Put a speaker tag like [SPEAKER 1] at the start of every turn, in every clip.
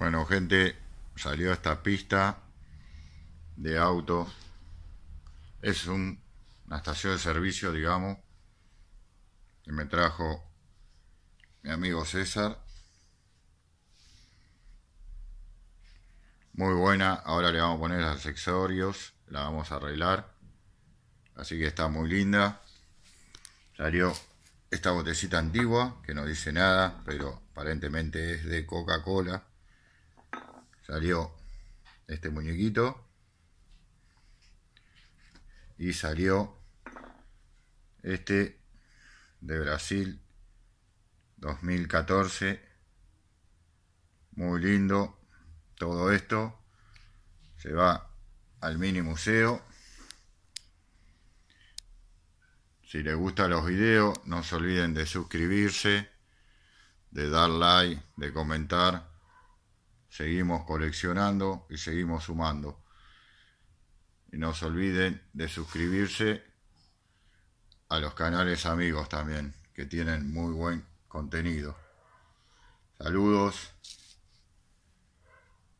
[SPEAKER 1] Bueno, gente, salió esta pista de auto.
[SPEAKER 2] Es una estación de servicio, digamos, que me trajo mi amigo César. Muy buena, ahora le vamos a poner los accesorios, la vamos a arreglar. Así que está muy linda. Salió esta botecita antigua, que no dice nada, pero aparentemente es de Coca-Cola salió este muñequito y salió este de Brasil 2014 muy lindo todo esto se va al mini museo si les gustan los videos no se olviden de suscribirse de dar like de comentar seguimos coleccionando y seguimos sumando. Y no se olviden de suscribirse a los canales amigos también, que tienen muy buen contenido. Saludos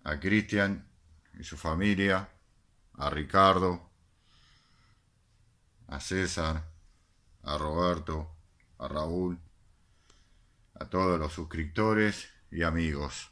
[SPEAKER 2] a Cristian y su familia, a Ricardo, a César, a Roberto,
[SPEAKER 1] a Raúl, a todos los suscriptores y amigos.